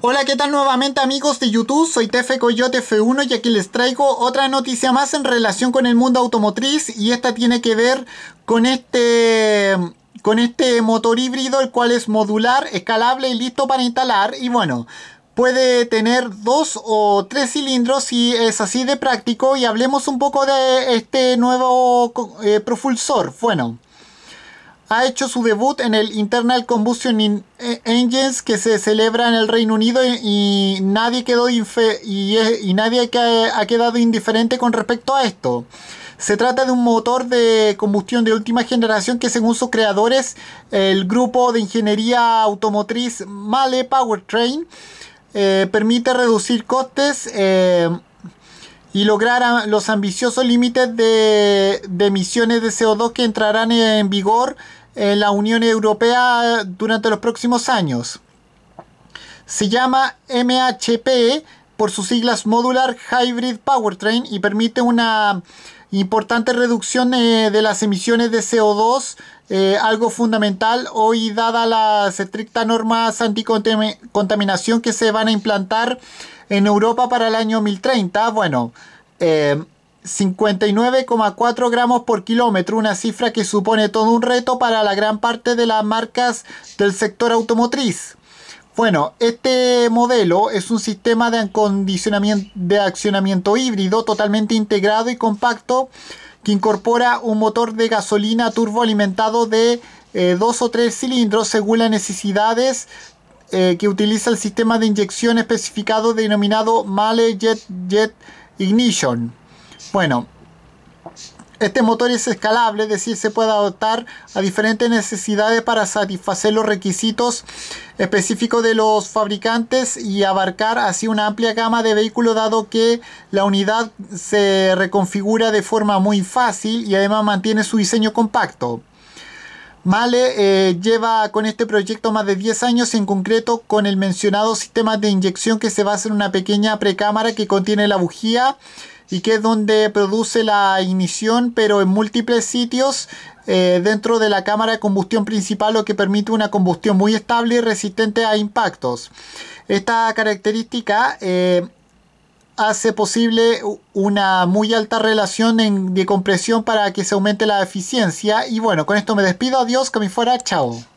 Hola, ¿qué tal nuevamente amigos de YouTube? Soy Tefe Coyote F1 y aquí les traigo otra noticia más en relación con el mundo automotriz y esta tiene que ver con este con este motor híbrido el cual es modular, escalable y listo para instalar y bueno, puede tener dos o tres cilindros si es así de práctico y hablemos un poco de este nuevo profulsor, eh, propulsor. Bueno, ha hecho su debut en el Internal Combustion e-, Engines que se celebra en el Reino Unido y, nadie, quedó nadie ha quedado indiferente con respecto a esto. Se trata de un motor de combustión de última generación que según sus creadores, el grupo de ingeniería automotriz Male Powertrain, eh, permite reducir costes. Eh, y lograr los ambiciosos límites de, de, emisiones de CO2 que entrarán en vigor en la Unión Europea durante los próximos años. Se llama MHP e por sus siglas Modular Hybrid Powertrain y permite una Importante reducción eh, de las emisiones de CO2, eh, algo fundamental hoy dada las estrictas normas anticontaminación que se van a implantar en Europa para el año 2030. Bueno, 59,4 eh, gramos por kilómetro, una cifra que supone todo un reto para la gran parte de las marcas del sector automotriz. Bueno, este modelo es un sistema de, de accionamiento híbrido totalmente integrado y compacto que incorpora un motor de gasolina turboalimentado de eh, dos o tres cilindros según las necesidades eh, que utiliza el sistema de inyección especificado denominado Male Jet Jet Ignition. Bueno, este motor es escalable, es decir, se puede adaptar a diferentes necesidades para satisfacer los requisitos específicos de los fabricantes y abarcar así una amplia gama de vehículos dado que la unidad se reconfigura de forma muy fácil y además mantiene su diseño compacto. Male eh, lleva con este proyecto más de 10 años, en concreto con el mencionado sistema de inyección que se basa en una pequeña precámara que contiene la bujía y que es donde produce la ignición pero en múltiples sitios eh, dentro de la cámara de combustión principal lo que permite una combustión muy estable y resistente a impactos. Esta característica eh, hace posible una muy alta relación de compresión para que se aumente la eficiencia y bueno, con esto me despido, adiós, que me fuera, chao.